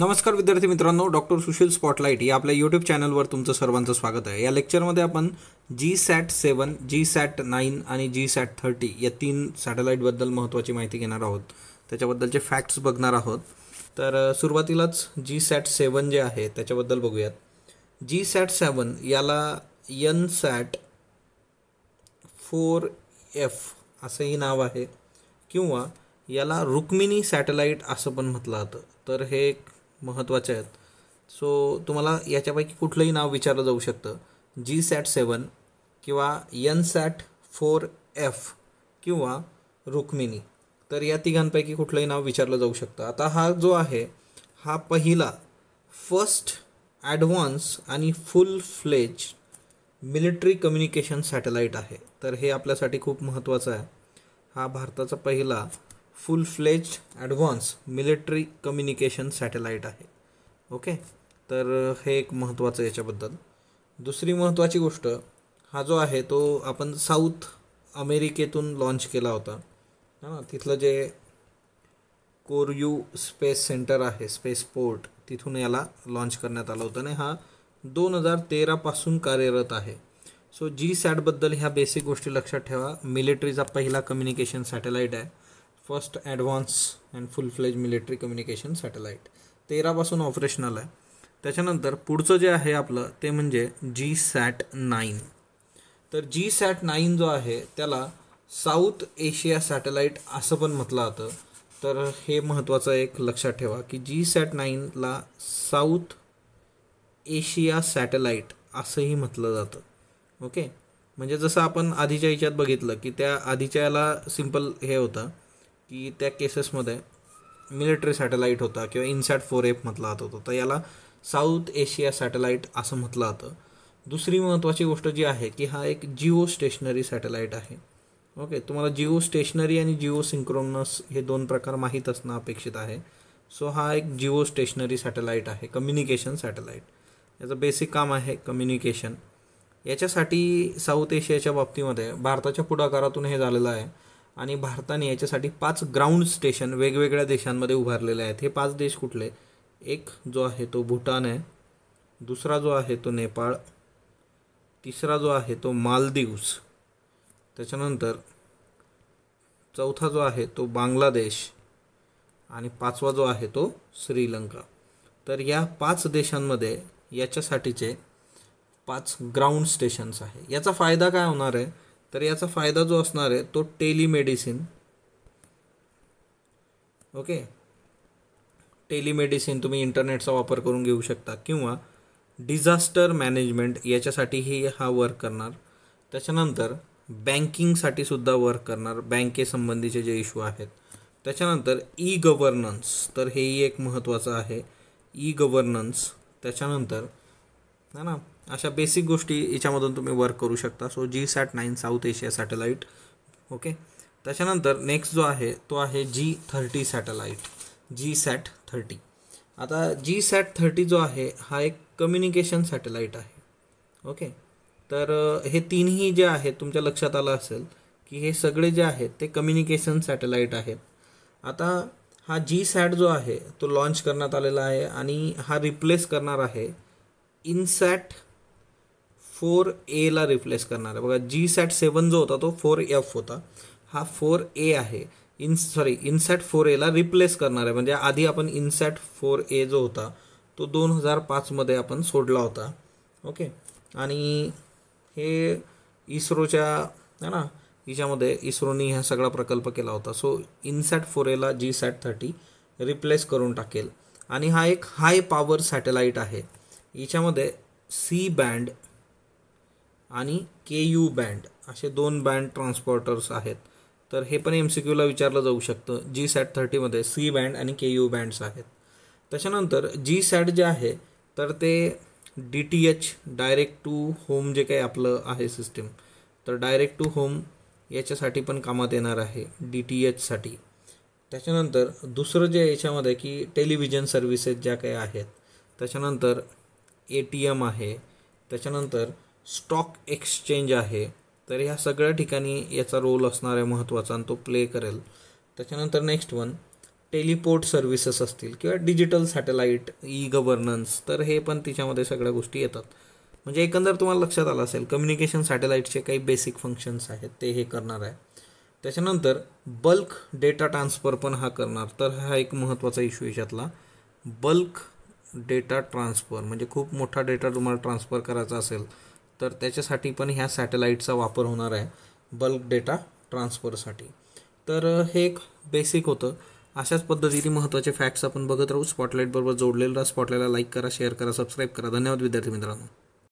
नमस्कार विद्यार्थी मित्रांनो डॉक्टर सुशील स्पॉटलाईट या आपल्या यूट्यूब चॅनलवर तुमचं सर्वांचं स्वागत आहे या लेक्चरमध्ये आपण जी सॅट सेवन जी सॅट नाईन आणि जी सॅट थर्टी या तीन सॅटेलाईटबद्दल महत्त्वाची माहिती घेणार आहोत त्याच्याबद्दलचे फॅक्ट्स बघणार आहोत तर सुरुवातीलाच जी सॅट सेवन जे आहे त्याच्याबद्दल बघूयात जी सॅट सेवन याला यन सॅट फोर एफ असंही नाव आहे किंवा याला रुक्मिणी सॅटेलाईट असं पण म्हटलं जातं तर हे एक महत्त्वाच्या आहेत सो तुम्हाला याच्यापैकी कुठलंही नाव विचारलं जाऊ शकतं जी सॅट सेवन किंवा यन सॅट फोर एफ किंवा रुक्मिणी तर या तिघांपैकी कुठलंही नाव विचारलं जाऊ शकतं आता हा जो आहे हा पहिला फर्स्ट ॲडव्हान्स आणि फुल फ्लेज मिलिटरी कम्युनिकेशन सॅटेलाईट आहे तर हे आपल्यासाठी खूप महत्त्वाचं आहे हा भारताचा पहिला full fledge advance military communication satellite आहे ओके तर हे एक महत्त्वाचं याच्याबद्दल दुसरी महत्त्वाची गोष्ट हा जो आहे तो आपण साऊथ अमेरिकेतून लॉन्च केला होता है ना तिथलं जे कोरयू स्पेस सेंटर आहे स्पेस पोर्ट तिथून याला लॉन्च करण्यात आलं होतं आणि हा दोन हजार तेरापासून कार्यरत आहे सो जी सॅटबद्दल ह्या बेसिक गोष्टी लक्षात ठेवा मिलिटरीचा पहिला कम्युनिकेशन सॅटेलाईट आहे first advance and full fledge military communication satellite तेरापासून ऑपरेशनल आहे त्याच्यानंतर पुढचं जे आहे आपलं ते म्हणजे जी सॅट नाईन तर जी सॅट नाईन जो आहे त्याला साऊथ एशिया सॅटेलाईट असं पण म्हटलं जातं तर हे महत्त्वाचं एक लक्षात ठेवा की जी सॅट नाईनला साऊथ एशिया सॅटेलाईट असंही म्हटलं जातं ओके म्हणजे जसं आपण आधीच्या याच्यात बघितलं की त्या आधीच्या याला सिम्पल हे होतं की त्या केसेसमध्ये मिलिटरी सॅटेलाईट होता किंवा इनसॅट फोर एफ म्हटला जात होतं तर याला साऊथ एशिया सॅटेलाईट असं म्हटलं जातं दुसरी महत्त्वाची गोष्ट जी आहे की हा एक जिओ स्टेशनरी सॅटेलाईट आहे ओके तुम्हाला जिओ स्टेशनरी आणि जिओ सिंक्रोनस हे दोन प्रकार माहीत असणं अपेक्षित आहे सो हा एक जिओ स्टेशनरी सॅटेलाईट आहे कम्युनिकेशन सॅटेलाईट याचं बेसिक काम आहे कम्युनिकेशन याच्यासाठी साऊथ एशियाच्या बाबतीमध्ये भारताच्या पुढाकारातून हे झालेलं आहे आणि भारताने याच्यासाठी पाच ग्राउंड स्टेशन वेगवेगळ्या देशांमध्ये उभारलेले आहेत हे पाच देश कुठले एक जो आहे तो भूटान आहे दुसरा जो आहे तो नेपाळ तिसरा जो आहे तो मालदीव्स त्याच्यानंतर चौथा जो आहे तो बांगलादेश आणि पाचवा जो आहे तो श्रीलंका तर या पाच देशांमध्ये याच्यासाठीचे पाच ग्राउंड स्टेशन्स आहे याचा फायदा काय होणार आहे तर याचा फायदा जो असणार आहे तो टेलिमेडिसिन ओके टेलिमेडिसिन तुम्ही इंटरनेटचा वापर करून घेऊ शकता किंवा डिझास्टर मॅनेजमेंट याच्यासाठीही हा वर्क करणार त्याच्यानंतर बँकिंगसाठी सुद्धा वर्क करणार बँकेसंबंधीचे जे इश्यू आहेत त्याच्यानंतर ई गव्हर्नन्स तर हेही एक महत्त्वाचं आहे ई गव्हर्नन्स त्याच्यानंतर है ना अशा बेसिक गोष्टी याच्यामधून तुम्ही वर्क करू शकता so GSAT nine South Asia satellite okay त्याच्यानंतर नेक्स्ट जो आहे तो आहे G thirty satellite GSAT thirty आता जी सॅट थर्टी जो आहे हा एक कम्युनिकेशन सॅटेलाईट आहे ओके तर हे तीनही जे आहेत तुमच्या लक्षात आलं असेल की हे सगळे जे आहेत ते कम्युनिकेशन सॅटेलाईट आहेत आता हा जी सॅट जो आहे तो लॉन्च करण्यात आलेला आहे आणि हा रिप्लेस करणार आहे इनसॅट फोर एला रिप्लेस करणार आहे बघा जी सॅट सेवन जो होता तो फोर एफ होता हा फोर ए आहे इन सॉरी इनसॅट फोर एला रिप्लेस करणार आहे म्हणजे आधी आपण इनसॅट फोर ए जो होता तो दोन हजार पाचमध्ये आपण सोडला होता ओके आणि हे इस्रोच्या है ना हिच्यामध्ये इस्रोनी हा सगळा प्रकल्प केला होता सो इनसॅट फोर एला जी सॅट थर्टी रिप्लेस करून टाकेल आणि हा एक हाय पॉवर सॅटेलाईट आहे याच्यामध्ये सी बँड आणि के यू बँड असे दोन बँड ट्रान्सपोर्टर्स आहेत तर हे पण एम सी क्यूला विचारलं जाऊ शकतं जी सॅट थर्टीमध्ये सी बँड आणि के यू बँड्स आहेत त्याच्यानंतर जी सॅट जे आहे तर ते D T H direct to home जे काही आपलं आहे सिस्टीम तर डायरेक्ट टू होम याच्यासाठी पण कामात येणार आहे डी टी एचसाठी त्याच्यानंतर दुसरं जे याच्यामध्ये की टेलिव्हिजन सर्व्हिसेस ज्या काही आहेत त्याच्यानंतर ए टी एम आहे त्याच्यानंतर स्टॉक एक्सचेंज आहे तर ह्या सगळ्या ठिकाणी याचा रोल असणार आहे महत्त्वाचा आणि तो प्ले करेल त्याच्यानंतर नेक्स्ट वन टेलिपोर्ट सर्व्हिसेस असतील किंवा डिजिटल सॅटेलाईट ई गव्हर्नन्स तर हे पण तिच्यामध्ये सगळ्या गोष्टी येतात म्हणजे एकंदर तुम्हाला लक्षात आलं असेल कम्युनिकेशन सॅटेलाईटचे काही बेसिक फंक्शन्स आहेत ते हे करणार आहे त्याच्यानंतर बल्क डेटा ट्रान्सफर पण हा करणार तर हा एक महत्त्वाचा इश्यू याच्यातला बल्क डेटा ट्रान्सफर म्हणजे खूप मोठा डेटा तुम्हाला ट्रान्सफर करायचा असेल तर त्याच्यासाठी पण ह्या सॅटेलाईटचा वापर होणार आहे बल्क डेटा ट्रान्सफरसाठी तर हे एक बेसिक होतं अशाच पद्धतीने महत्त्वाचे फॅक्ट्स आपण बघत राहू स्पॉटलाईटबरोबर जोडलेला स्पॉटलाईटला लाईक करा शेअर करा सबस्क्राईब करा धन्यवाद विद्यार्थी मित्रांनो